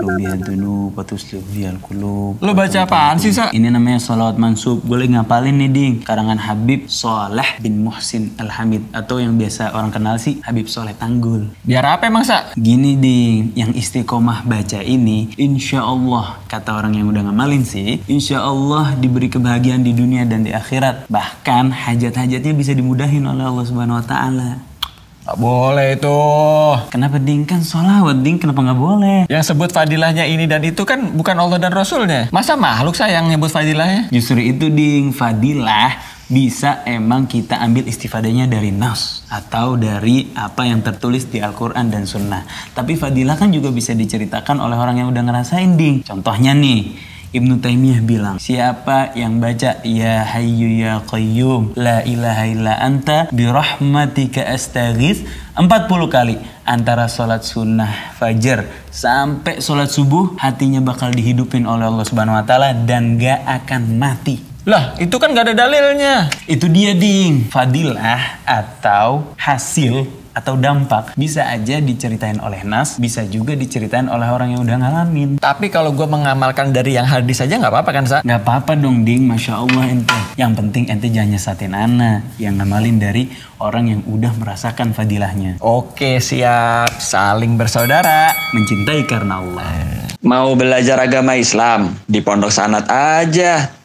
Rubial ya, dulu, patus Rubial kulub. Lo baca apaan sih, Sa? Ini namanya salawat mansub. Gue lagi ngapalin nih, Ding. Karangan Habib Soleh bin Muhsin Al-Hamid. Atau yang biasa orang kenal sih, Habib Soleh Tanggul. Biar apa emang, Sa? Gini, Ding. Yang istiqomah baca ini, insya Allah, kata orang yang udah ngamalin sih, insya Allah diberi kebahagiaan di dunia dan di akhirat. Bahkan hajat-hajatnya bisa dimudahin oleh Allah Subhanahu Wa Ta'ala. Gak boleh itu. Kenapa Ding? Kan sholawat Ding, kenapa nggak boleh? Yang sebut fadilahnya ini dan itu kan bukan Allah dan Rasulnya. Masa makhluk sayang yang nyebut fadilahnya? Justru itu Ding, fadilah bisa emang kita ambil istifadanya dari nas atau dari apa yang tertulis di Al-Quran dan Sunnah. Tapi fadilah kan juga bisa diceritakan oleh orang yang udah ngerasain Ding. Contohnya nih, Ibnu Taimiyah bilang, siapa yang baca Ya Hayyu Ya Qayyum La ilaha illa anta birahmatika astaghith 40 kali antara sholat sunnah fajar sampai sholat subuh hatinya bakal dihidupin oleh Allah Subhanahu Wa Taala dan gak akan mati. Lah, itu kan gak ada dalilnya. Itu dia ding, fadilah atau hasil atau dampak bisa aja diceritain oleh Nas, bisa juga diceritain oleh orang yang udah ngalamin. Tapi kalau gue mengamalkan dari yang hadis aja nggak apa-apa kan sa? Nggak apa-apa dong ding, masya Allah ente. Yang penting ente jangan nyesatin Ana, yang ngamalin dari orang yang udah merasakan fadilahnya. Oke siap, saling bersaudara, mencintai karena Allah. Mau belajar agama Islam di pondok sanat aja